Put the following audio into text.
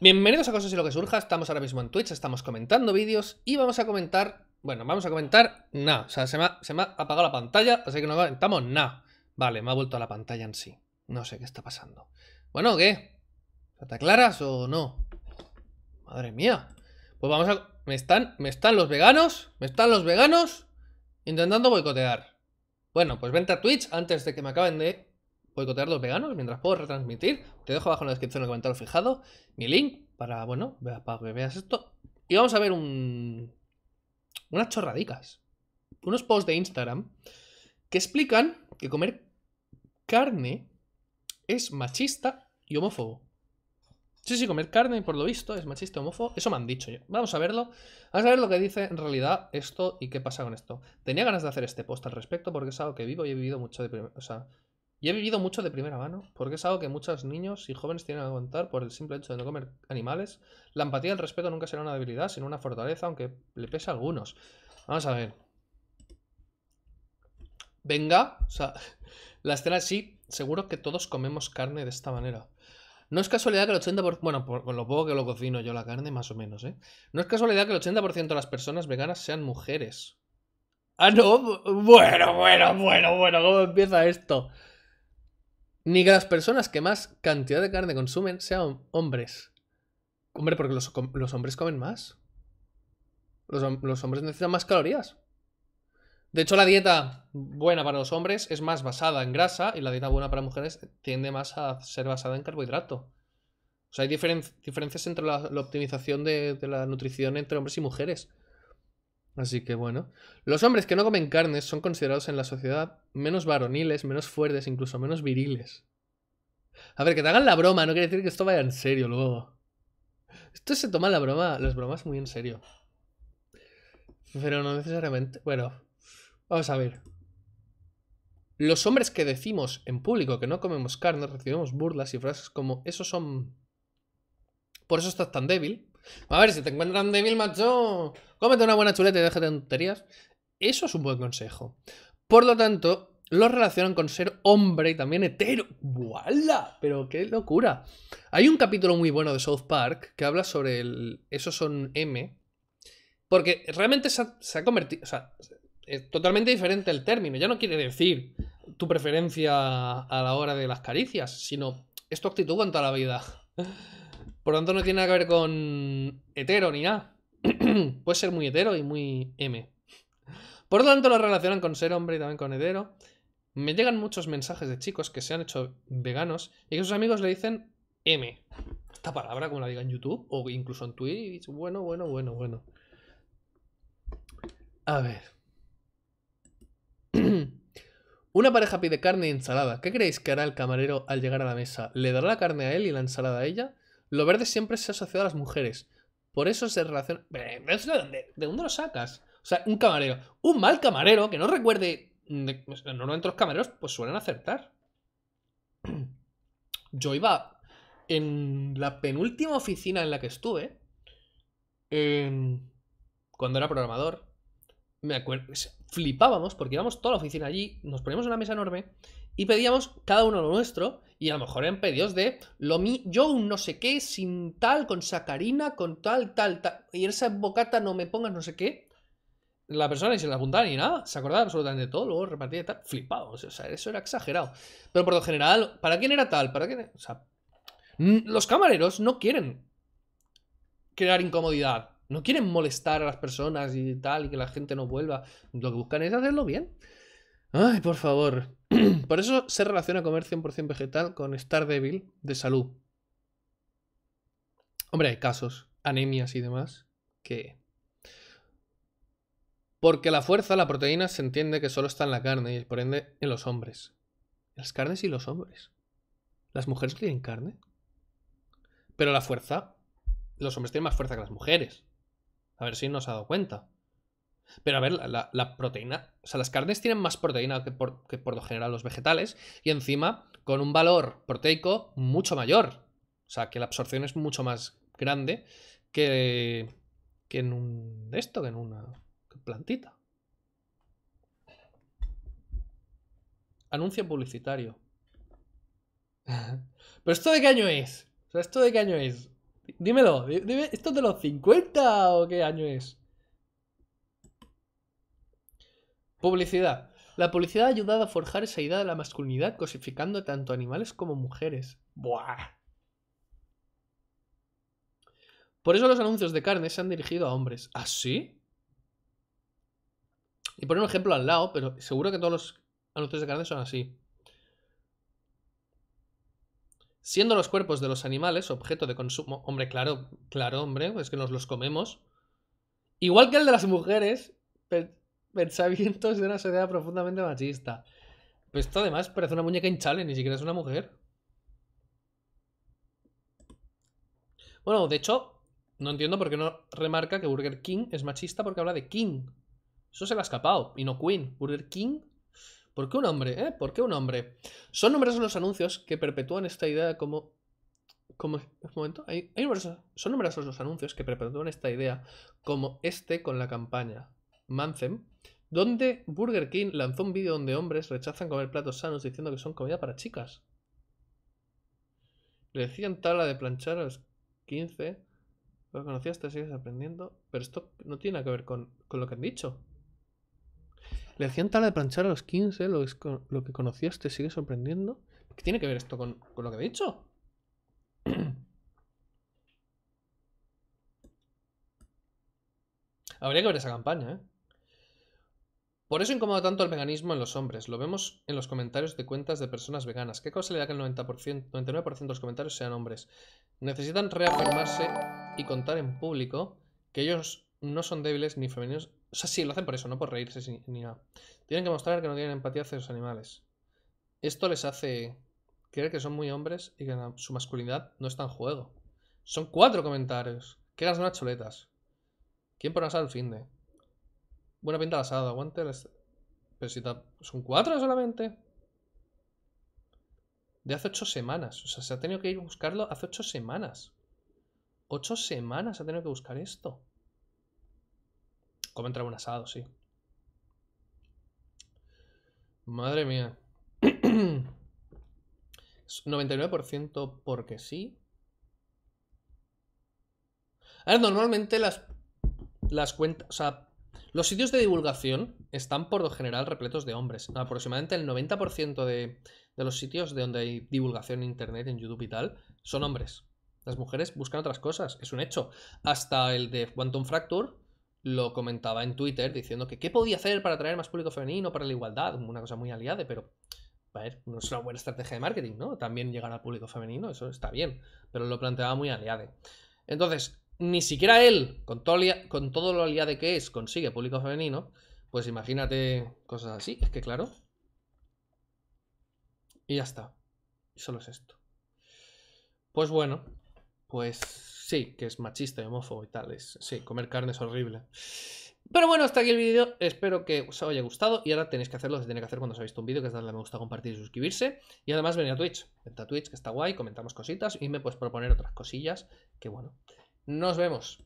Bienvenidos a Cosas y lo que surja, estamos ahora mismo en Twitch, estamos comentando vídeos y vamos a comentar, bueno, vamos a comentar nada, o sea, se me, ha, se apagado la pantalla, así que no comentamos nada. Vale, me ha vuelto a la pantalla en sí, no sé qué está pasando. Bueno, ¿qué? ¿Te aclaras o no? Madre mía. Pues vamos a... Me están, me están los veganos, me están los veganos intentando boicotear. Bueno, pues vente a Twitch antes de que me acaben de cotear los veganos mientras puedo retransmitir. Te dejo abajo en la descripción el comentario fijado mi link para, bueno, para que veas esto. Y vamos a ver un... unas chorradicas. Unos posts de Instagram que explican que comer carne es machista y homófobo. Sí, sí, comer carne, por lo visto, es machista y homófobo. Eso me han dicho yo. Vamos a verlo. Vamos a ver lo que dice en realidad esto y qué pasa con esto. Tenía ganas de hacer este post al respecto porque es algo que vivo y he vivido mucho de... O sea, y he vivido mucho de primera mano, porque es algo que muchos niños y jóvenes tienen que aguantar por el simple hecho de no comer animales. La empatía y el respeto nunca será una debilidad, sino una fortaleza, aunque le pese a algunos. Vamos a ver. Venga, la escena sí, seguro que todos comemos carne de esta manera. No es casualidad que el 80%, bueno, por, con lo poco que lo cocino yo la carne, más o menos, ¿eh? No es casualidad que el 80% de las personas veganas sean mujeres. Ah, no, bueno, bueno, bueno, bueno, ¿cómo empieza esto? Ni que las personas que más cantidad de carne consumen sean hombres. Hombre, porque los, hombres comen más. Los, hombres necesitan más calorías. De hecho, la dieta buena para los hombres es más basada en grasa y la dieta buena para mujeres tiende más a ser basada en carbohidrato. O sea, hay diferencias entre la, optimización de, la nutrición entre hombres y mujeres. Así que bueno. Los hombres que no comen carnes son considerados en la sociedad menos varoniles, menos fuertes, incluso menos viriles. A ver, que te hagan la broma, no quiere decir que esto vaya en serio luego. Esto se toma la broma, las bromas muy en serio. Pero no necesariamente. Bueno, vamos a ver. Los hombres que decimos en público que no comemos carne recibimos burlas y frases como: Eso son. Por eso estás tan débil. A ver, si te encuentran débil, macho, cómete una buena chuleta y déjate de tonterías. Eso es un buen consejo. Por lo tanto, lo relacionan con ser hombre y también hetero. ¡Wala! Pero qué locura. Hay un capítulo muy bueno de South Park que habla sobre el. Esos son M. Porque realmente se ha, convertido. O sea, es totalmente diferente el término. Ya no quiere decir tu preferencia a la hora de las caricias, sino esto tu actitud en toda la vida. Por lo tanto, no tiene nada que ver con hetero ni nada. Puede ser muy hetero y muy M. Por lo tanto, lo relacionan con ser hombre y también con hetero. Me llegan muchos mensajes de chicos que se han hecho veganos y que sus amigos le dicen M. Esta palabra, como la diga en YouTube o incluso en Twitch. Bueno, bueno, bueno, bueno. A ver. Una pareja pide carne y ensalada. ¿Qué creéis que hará el camarero al llegar a la mesa? ¿Le dará la carne a él y la ensalada a ella? Lo verde siempre se ha asociado a las mujeres. Por eso se relaciona. ¿De dónde, ¿De lo sacas? O sea, un camarero. Un mal camarero que no recuerde. Mm, pues, normalmente los camareros pues suelen acertar. Yo iba en la penúltima oficina en la que estuve. Em, cuando era programador. Me acuerdo. Flipábamos porque íbamos toda la oficina allí. Nos poníamos en una mesa enorme y pedíamos cada uno lo nuestro y a lo mejor en pedidos de lo mi, yo un no sé qué, sin tal, con sacarina, con tal, tal, tal, y esa bocata no me pongas no sé qué. La persona ni se la apuntaba ni nada, se acordaba absolutamente de todo, luego repartía y tal, flipados o sea, eso era exagerado. Pero por lo general, ¿para quién era tal? ¿Para quién? O sea, los camareros no quieren crear incomodidad, no quieren molestar a las personas y tal, y que la gente no vuelva. Lo que buscan es hacerlo bien. Ay, por favor. por eso se relaciona comer 100% vegetal con estar débil de salud. Hombre, hay casos, anemias y demás, que... Porque la fuerza, la proteína, se entiende que solo está en la carne y por ende en los hombres. Las carnes y los hombres. Las mujeres tienen carne. Pero la fuerza, los hombres tienen más fuerza que las mujeres. A ver si nos ha dado cuenta. Pero a ver, la, proteína, o sea, las carnes tienen más proteína que por, lo general los vegetales y encima con un valor proteico mucho mayor. O sea, que la absorción es mucho más grande que, que en un De esto, que en una plantita. Anuncio publicitario. Pero esto de qué año es? O sea, esto de qué año es? Dímelo, ¿esto de los 50 o qué año es? Publicidad. La publicidad ha ayudado a forjar esa idea de la masculinidad cosificando tanto animales como mujeres. Buah. Por eso los anuncios de carne se han dirigido a hombres. ¿Así? ¿Ah, y poner un ejemplo al lado, pero seguro que todos los anuncios de carne son así. Siendo los cuerpos de los animales objeto de consumo. Hombre, claro, claro, hombre, es que nos los comemos. Igual que el de las mujeres pensamientos de una sociedad profundamente machista. Pues esto además parece una muñeca en chale, ni siquiera es una mujer. Bueno, de hecho, no entiendo por qué no remarca que Burger King es machista porque habla de King. Eso se le ha escapado. Y no Queen. Burger King. ¿Por qué un hombre? Eh? ¿Por qué un hombre? Son numerosos los anuncios que perpetúan esta idea como... como un momento. son numerosos los anuncios que perpetúan esta idea como este con la campaña. Manzem, donde Burger King lanzó un vídeo donde hombres rechazan comer platos sanos diciendo que son comida para chicas. Le decían tala de planchar a los 15. Lo conocías, te sigues sorprendiendo, Pero esto no tiene que ver con, lo que han dicho. Le decían tala de planchar a los 15, lo, lo que conocías te sigue sorprendiendo. ¿Qué tiene que ver esto con, con lo que he dicho? Habría que ver esa campaña, ¿eh? Por eso incomoda tanto el veganismo en los hombres. Lo vemos en los comentarios de cuentas de personas veganas. ¿Qué cosa le da que el 99% de los comentarios sean hombres? Necesitan reafirmarse y contar en público que ellos no son débiles ni femeninos. O sea, sí, lo hacen por eso, no por reírse ni nada. Tienen que mostrar que no tienen empatía hacia los animales. Esto les hace creer que son muy hombres y que su masculinidad no está en juego. Son cuatro comentarios. ¿Qué las unas chuletas? ¿Quién por al fin de? Buena pinta de asado, aguante las... Pero si Son cuatro solamente. De hace ocho semanas. O sea, se ha tenido que ir a buscarlo hace ocho semanas. Ocho semanas se ha tenido que buscar esto. Como entrar un asado, sí. Madre mía. 99% porque sí. A ver, normalmente las, las cuentas, o sea, los sitios de divulgación están por lo general repletos de hombres. Aproximadamente el 90% de, los sitios de donde hay divulgación en Internet, en YouTube y tal, son hombres. Las mujeres buscan otras cosas, es un hecho. Hasta el de Quantum Fracture lo comentaba en Twitter diciendo que qué podía hacer para atraer más público femenino, para la igualdad, una cosa muy aliada, pero a no es una buena estrategia de marketing, ¿no? También llegar al público femenino, eso está bien, pero lo planteaba muy aliade. Entonces, ni siquiera él, con todo, lo aliado que es, consigue público femenino, pues imagínate cosas así, es que claro. Y ya está. Solo es esto. Pues bueno, pues sí, que es machista y homófobo y tal. sí, comer carne es horrible. Pero bueno, hasta aquí el vídeo. Espero que os haya gustado. Y ahora tenéis que hacer lo que tenéis que hacer cuando os habéis visto un vídeo, que es darle a me gusta, compartir y suscribirse. Y además venir a Twitch. Vente a Twitch, que está guay, comentamos cositas y me puedes proponer otras cosillas que bueno nos vemos.